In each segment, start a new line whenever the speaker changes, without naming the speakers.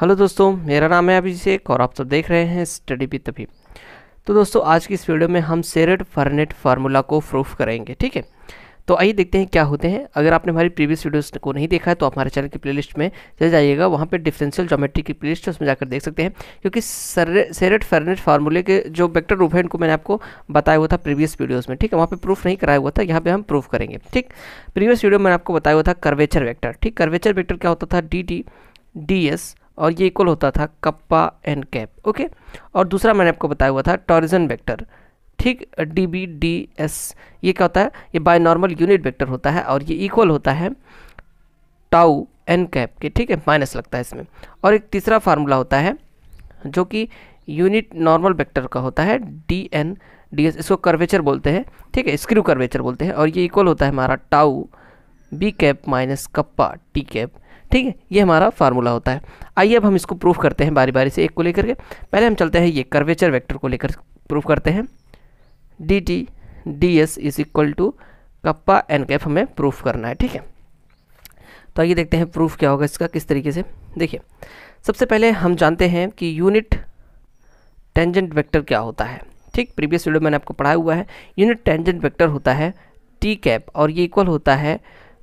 Hello दोस्तों मेरा नाम है अभिषेक और आप सब देख रहे हैं स्टडी भी तभी तो दोस्तों आज की इस वीडियो में हम सेरेड फर्नेट फार्मूला को प्रूफ करेंगे ठीक है तो आइए देखते हैं क्या होते हैं अगर आपने हमारी प्रीवियस वीडियोस को नहीं देखा है तो आप हमारे चैनल की प्लेलिस्ट में चले जाइएगा वहाँ पे डिफरेंशियल ज्योमेट्री की प्लेलिस्ट है उसमें जाकर देख सकते हैं क्योंकि सेरेट फेरनेट फार्मूले के जो वेक्टर रूप है इनको मैंने आपको बताया हुआ था प्रीवियस वीडियोस में ठीक है वहाँ पर प्रूफ नहीं कराया हुआ था यहाँ पर हम प्रूफ करेंगे ठीक प्रीवियस वीडियो में आपको बताया हुआ था कर्वेचर वैक्टर ठीक कर्वेचर वैक्टर क्या होता था डी डी डी एस और ये इक्वल होता था कप्पा एंड कैप ओके और दूसरा मैंने आपको बताया हुआ था टॉरिजन वेक्टर ठीक डी बी डी एस ये क्या होता है ये बाय नॉर्मल यूनिट वेक्टर होता है और ये इक्वल होता है टाउ एन कैप के ठीक है माइनस लगता है इसमें और एक तीसरा फार्मूला होता है जो कि यूनिट नॉर्मल वेक्टर का होता है डी एन डी एस इसको कर्वेचर बोलते हैं ठीक है स्क्रू कर्वेचर बोलते हैं और ये इक्वल होता है हमारा tau B cap minus kappa T cap ठीक है ये हमारा फार्मूला होता है आइए अब हम इसको प्रूफ करते हैं बारी बारी से एक को लेकर के पहले हम चलते हैं ये कर्वेचर वेक्टर को लेकर प्रूफ करते हैं D T D S is equal to kappa N cap हमें प्रूफ करना है ठीक है तो आइए देखते हैं प्रूफ क्या होगा इसका किस तरीके से देखिए सबसे पहले हम जानते हैं कि यूनिट टेंजेंट वेक्टर क्या होता है ठीक प्रीवियस वीडियो मैंने आपको पढ़ाया हुआ है यूनिट टेंजेंट वेक्टर होता है टी कैप और ये इक्वल होता है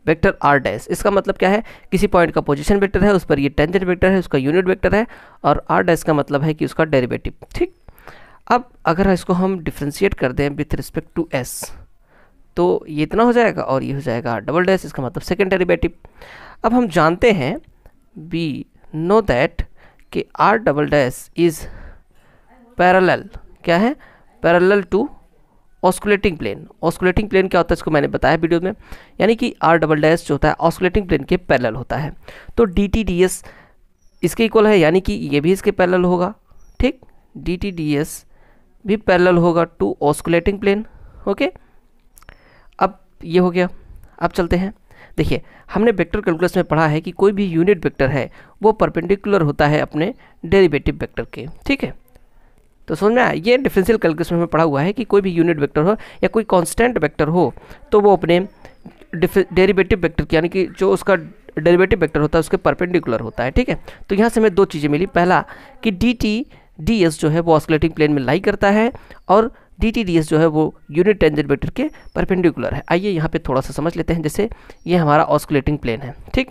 वेक्टर आर डैश इसका मतलब क्या है किसी पॉइंट का पोजीशन वेक्टर है उस पर ये टेंजेंट वेक्टर है उसका यूनिट वेक्टर है और आर डैश का मतलब है कि उसका डेरिवेटिव ठीक अब अगर इसको हम डिफ्रेंशिएट कर दें विथ रिस्पेक्ट टू एस तो ये इतना हो जाएगा और ये हो जाएगा डबल डैश इसका मतलब सेकेंड डेरिवेटिव अब हम जानते हैं वी नो दैट कि R double dash is parallel क्या है parallel to osculating plane osculating plane क्या होता है इसको मैंने बताया वीडियो में यानी कि आर डबल डैश जो होता है ऑस्कुलेटिंग प्लेन के पैरल होता है तो डी टी डी एस इसके इक्वल है यानी कि ये भी इसके पैरल होगा ठीक डी टी डी एस भी पैरल होगा टू ऑस्कुलेटिंग प्लेन ओके अब ये हो गया अब चलते हैं देखिए हमने वेक्टर कैलकुलस में पढ़ा है कि कोई भी यूनिट वेक्टर है वो परपेंडिकुलर होता है अपने डेरिवेटिव वेक्टर के ठीक है तो समझ में आया ये डिफरेंशियल कैलकुलस में पढ़ा हुआ है कि कोई भी यूनिट वेक्टर हो या कोई कांस्टेंट वेक्टर हो तो वो अपने डेरिवेटिव वेक्टर यानी कि जो उसका डेरिवेटिव वेक्टर होता है उसके परपेंडिकुलर होता है ठीक है तो यहाँ से हमें दो चीज़ें मिली पहला कि डी टी डी एस जो है वो ऑस्कुलेटिंग प्लेन में लाई करता है और डी टी डी एस जो है वो यूनिट टेंजेंट वेक्टर के परपेंडिकुलर है आइए यहाँ पे थोड़ा सा समझ लेते हैं जैसे ये हमारा ऑस्कुलेटिंग प्लेन है ठीक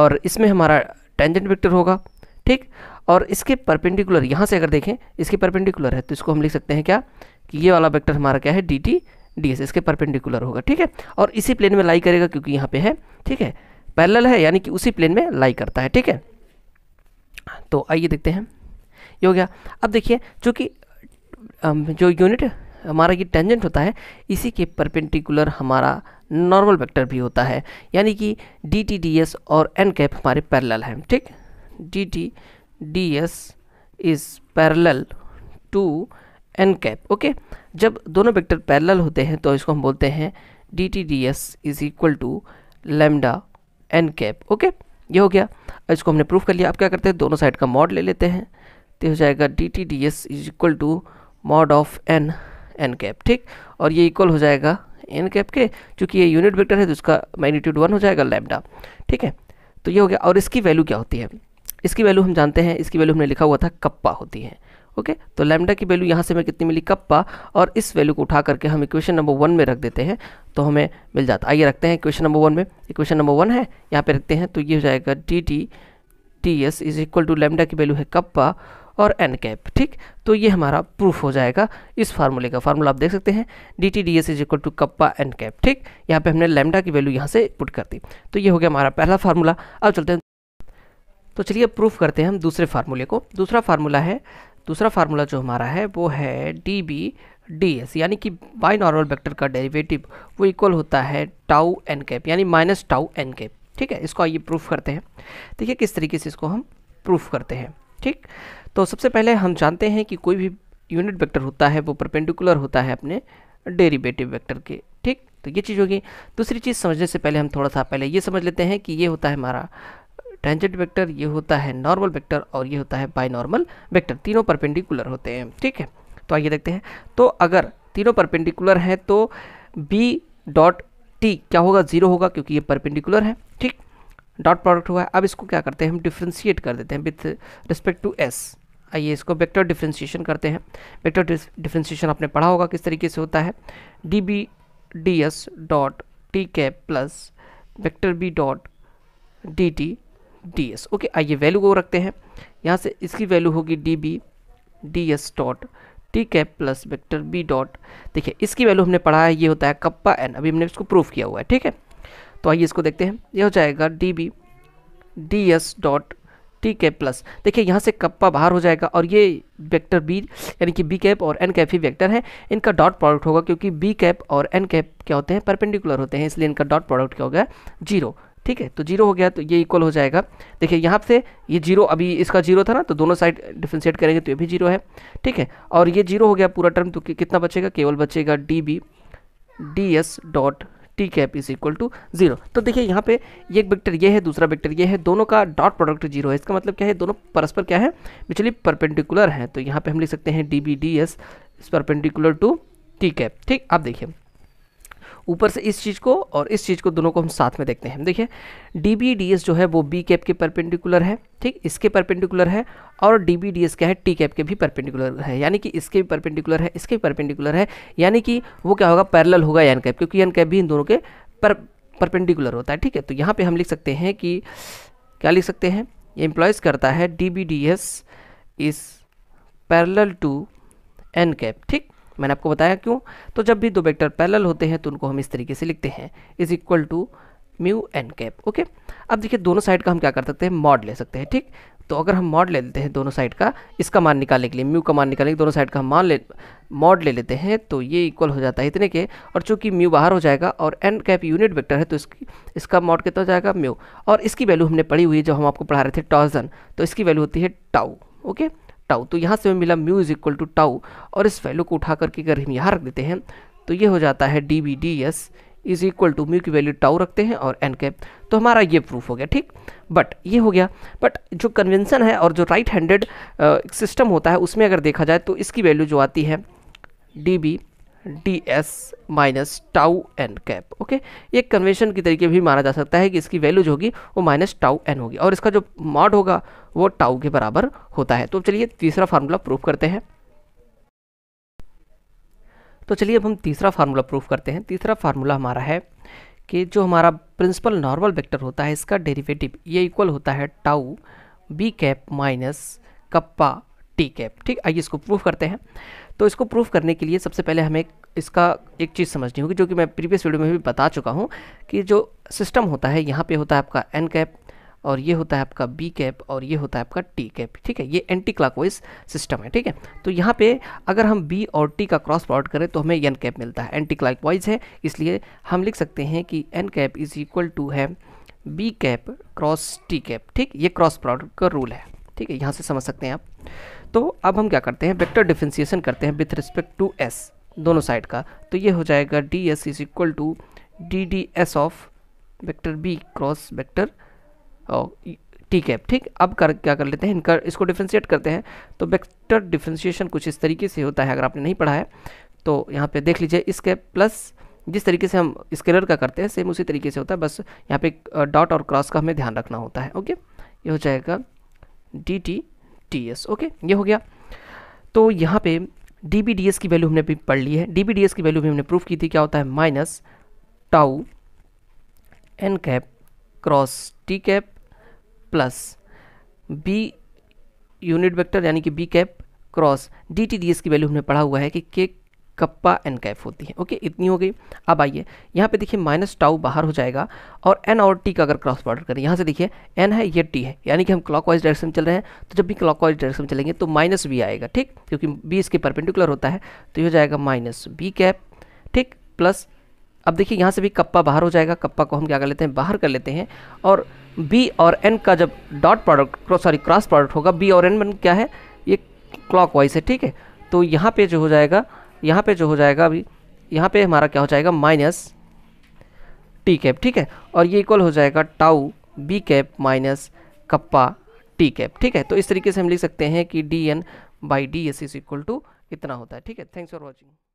और इसमें हमारा टेंजेंट वेक्टर होगा ठीक और इसके परपेंडिकुलर यहाँ से अगर देखें इसके परपेंडिकुलर है तो इसको हम लिख सकते हैं क्या कि ये वाला वेक्टर हमारा क्या है डी टी डी एस इसके परपेंडिकुलर होगा ठीक है और इसी प्लेन में लाई करेगा क्योंकि यहाँ पे है ठीक है पैरेलल है यानी कि उसी प्लेन में लाई करता है ठीक है तो आइए देखते हैं ये हो गया अब देखिए चूँकि जो यूनिट हमारा ये टेंजेंट होता है इसी के परपेंडिकुलर हमारा नॉर्मल वेक्टर भी होता है यानी कि डी टी डी एस और एन कैप हमारे पैरेलल हैं ठीक D T ds is parallel to n cap okay जब दोनों वेक्टर पैरेलल होते हैं तो इसको हम बोलते हैं D T D S is equal to lambda N cap okay ये हो गया इसको हमने प्रूफ कर लिया अब क्या करते हैं दोनों साइड का मॉड ले लेते हैं तो हो जाएगा D T D S is equal to mod of N N cap ठीक और ये इक्वल हो जाएगा एन कैप के चूँकि ये यूनिट वेक्टर है तो उसका मैग्नीट्यूड वन हो जाएगा लेमडा ठीक है तो ये हो गया और इसकी वैल्यू क्या होती है इसकी वैल्यू हम जानते हैं इसकी वैल्यू हमने लिखा हुआ था कप्पा होती है ओके okay? तो लेमडा की वैल्यू यहाँ से हमें कितनी मिली कप्पा और इस वैल्यू को उठा करके हम इक्वेशन नंबर वन में रख देते हैं तो हमें मिल जाता आइए रखते हैं इक्वेशन नंबर वन में इक्वेशन नंबर वन है यहाँ पे रखते हैं तो ये हो जाएगा D T T S is equal to lambda की वैल्यू है कप्पा और एन कैप ठीक तो ये हमारा प्रूफ हो जाएगा इस फार्मूले का फार्मूला आप देख सकते हैं D T D S is equal to kappa N cap ठीक यहाँ पे हमने लेमडा की वैल्यू यहाँ से पुट कर दी तो ये हो गया हमारा पहला फार्मूला अब चलते हैं तो चलिए अब प्रूफ करते हैं हम दूसरे फार्मूले को दूसरा फार्मूला है दूसरा फार्मूला जो हमारा है वो है डी बी डी एस यानी कि बाई नॉर्मल वैक्टर का डेरिवेटिव वो इक्वल होता है टाउ एन कैप यानी माइनस टाउ एन कैप ठीक है इसको आइए प्रूफ करते हैं देखिए किस तरीके से इसको हम प्रूफ करते हैं ठीक तो सबसे पहले हम जानते हैं कि कोई भी यूनिट वेक्टर होता है वो परपेंडिकुलर होता है अपने डेरिवेटिव वेक्टर के ठीक तो ये चीज़ होगी दूसरी चीज़ समझने से पहले हम थोड़ा सा पहले ये समझ लेते हैं कि ये होता है हमारा टेंजेंट वेक्टर ये होता है नॉर्मल वेक्टर और ये होता है बाई नॉर्मल वेक्टर तीनों परपेंडिकुलर होते हैं ठीक है तो आइए देखते हैं तो अगर तीनों परपेंडिकुलर हैं तो बी डॉट टी क्या होगा जीरो होगा क्योंकि ये परपेंडिकुलर है ठीक डॉट प्रोडक्ट हुआ है अब इसको क्या करते हैं हम डिफ्रेंशिएट कर देते हैं विथ रिस्पेक्ट टू एस आइए इसको वेक्टर डिफ्रेंशिएशन करते हैं वेक्टर डिफ्रेंशिएशन आपने पढ़ा होगा किस तरीके से होता है d B D s dot t के plus vector b dot d T D s okay आइए वैल्यू को रखते हैं यहाँ से इसकी वैल्यू होगी d B D s dot t cap plus vector b dot देखिए इसकी वैल्यू हमने पढ़ा है ये होता है कप्पा एन अभी हमने इसको प्रूफ किया हुआ है ठीक है तो आइए इसको देखते हैं ये हो जाएगा d B D s dot t cap plus देखिए यहाँ से कप्पा बाहर हो जाएगा और ये वेक्टर बी यानी कि बी कैप और एन कैप ही वेक्टर है इनका डॉट प्रोडक्ट होगा क्योंकि बी कैप और एन कैप क्या होते हैं परपेंडिकुलर होते हैं इसलिए इनका डॉट प्रोडक्ट क्या होगा जीरो ठीक है तो जीरो हो गया तो ये इक्वल हो जाएगा देखिए यहाँ से ये जीरो अभी इसका जीरो था ना तो दोनों साइड डिफ्रेंशिएट करेंगे तो ये भी जीरो है ठीक है और ये जीरो हो गया पूरा टर्म तो कितना बचेगा केवल बचेगा d B D s dot t cap is equal to zero तो देखिए यहाँ पे एक वेक्टर ये है दूसरा वेक्टर ये है दोनों का डॉट प्रोडक्ट जीरो है इसका मतलब क्या है दोनों परस्पर क्या है बिचली परपेंडिकुलर है तो यहाँ पे हम लिख सकते हैं d B D s perpendicular to t cap ठीक आप देखिए ऊपर से इस चीज़ को और इस चीज़ को दोनों को हम साथ में देखते हैं देखिए डी बी डी एस जो है वो बी कैप के परपेंडिकुलर है ठीक इसके परपेंडिकुलर है और डी बी डी एस क्या है टी कैप के भी परपेंडिकुलर है यानी कि इसके भी परपेंडिकुलर है इसके भी परपेंडिकुलर है यानी कि वो क्या होगा पैरल होगा एन कैप क्योंकि एन कैप भी इन दोनों के पर परपेंडिकुलर होता है ठीक है तो यहाँ पर हम लिख सकते हैं कि क्या लिख सकते हैं ये एम्प्लॉयज़ करता है d B D s is parallel to n cap ठीक मैंने आपको बताया क्यों तो जब भी दो वेक्टर पैरेलल होते हैं तो उनको हम इस तरीके से लिखते हैं is equal to mu n cap okay अब देखिए दोनों साइड का हम क्या कर सकते हैं मॉड ले सकते हैं ठीक तो अगर हम मॉड ले लेते हैं दोनों साइड का इसका मान निकालने के लिए म्यू का मान निकालने के लिए दोनों साइड का हम मान ले मॉड ले लेते हैं तो ये इक्वल हो जाता है इतने के और चूंकि म्यू बाहर हो जाएगा और एन कैप यूनिट वेक्टर है तो इसकी इसका मॉड कितना हो जाएगा म्यू और इसकी वैल्यू हमने पढ़ी हुई है जब हम आपको पढ़ा रहे थे टॉजन तो इसकी वैल्यू होती है टाउ ओके टाउ तो यहाँ से हमें मिला mu is equal to tau और इस वैल्यू को उठा करके अगर हम यहाँ रख देते हैं तो ये हो जाता है d B D S is equal to mu की वैल्यू टाउ रखते हैं और एन कैप तो हमारा ये प्रूफ हो गया ठीक बट ये हो गया बट जो कन्वेंसन है और जो राइट हैंडेड सिस्टम होता है उसमें अगर देखा जाए तो इसकी वैल्यू जो आती है d B D s minus tau N cap okay ये कन्वेशन के तरीके भी माना जा सकता है कि इसकी वैल्यू जो होगी वो माइनस टाउ एन होगी और इसका जो मॉड होगा वो टाउ के बराबर होता है तो चलिए तीसरा फार्मूला प्रूफ करते हैं तो चलिए अब हम तीसरा फार्मूला प्रूफ करते हैं तीसरा फार्मूला हमारा है कि जो हमारा प्रिंसिपल नॉर्मल वेक्टर होता है इसका डेरिवेटिव ये इक्वल होता है tau B cap minus kappa T cap ठीक आइए इसको प्रूफ करते हैं तो इसको प्रूफ करने के लिए सबसे पहले हमें इसका एक चीज़ समझनी होगी जो कि मैं प्रीवियस वीडियो में भी बता चुका हूँ कि जो सिस्टम होता है यहाँ पे होता है आपका एन कैप और ये होता है आपका बी कैप और ये होता है आपका टी कैप ठीक है ये एंटी क्लॉकवाइज सिस्टम है ठीक है तो यहाँ पे अगर हम बी और टी का क्रॉस प्रोडक्ट करें तो हमें एन कैप मिलता है एंटी क्लॉकवाइज है इसलिए हम लिख सकते हैं कि n cap is equal to है b cap cross t cap ठीक ये क्रॉस प्रोडक्ट का रूल है ठीक है यहाँ से समझ सकते हैं आप तो अब हम क्या करते हैं वेक्टर डिफ्रेंसिएशन करते हैं विथ रिस्पेक्ट टू एस दोनों साइड का तो ये हो जाएगा d S is equal to d d s of vector b cross vector t cap ठीक अब कर क्या कर लेते हैं इनका इसको डिफ्रेंशिएट करते हैं तो वेक्टर डिफ्रेंशिएशन कुछ इस तरीके से होता है अगर आपने नहीं पढ़ा है तो यहाँ पे देख लीजिए इसके प्लस जिस तरीके से हम स्केलर का करते हैं सेम उसी तरीके से होता है बस यहाँ पे डॉट और क्रॉस का हमें ध्यान रखना होता है ओके ये हो जाएगा D T T s okay ये हो गया तो यहाँ पे डी बी डी एस की वैल्यू हमने भी पढ़ ली है डी बी डी एस की वैल्यू भी हमने प्रूफ की थी क्या होता है minus tau N cap cross t cap plus b unit vector यानी कि b cap cross d T D s की वैल्यू हमने पढ़ा हुआ है कि के कप्पा एन कैफ होती है ओके इतनी हो गई अब आइए यहाँ पे देखिए माइनस टाउ बाहर हो जाएगा और एन और टी का अगर क्रॉस बॉर्डर करें यहाँ से देखिए एन है ये टी है यानी कि हम क्लॉकवाइज डायरेक्शन चल रहे हैं तो जब भी क्लॉकवाइज डायरेक्शन चलेंगे तो माइनस बी आएगा ठीक क्योंकि बी इसके परपेंडिकुलर होता है तो ये हो जाएगा माइनस बी कैप ठीक प्लस अब देखिए यहाँ से भी कप्पा बाहर हो जाएगा कप्पा को हम क्या कर लेते हैं बाहर कर लेते हैं और बी और एन का जब dot product sorry cross product होगा बी और एन क्या है ये क्लॉक वाइज है ठीक है तो यहाँ पे जो हो जाएगा यहाँ पे जो हो जाएगा अभी यहाँ पे हमारा क्या हो जाएगा माइनस टी कैप ठीक है और ये इक्वल हो जाएगा tau B cap minus kappa T cap ठीक है तो इस तरीके से हम लिख सकते हैं कि d n by d S is equal to इतना होता है ठीक है थैंक्स फॉर वॉचिंग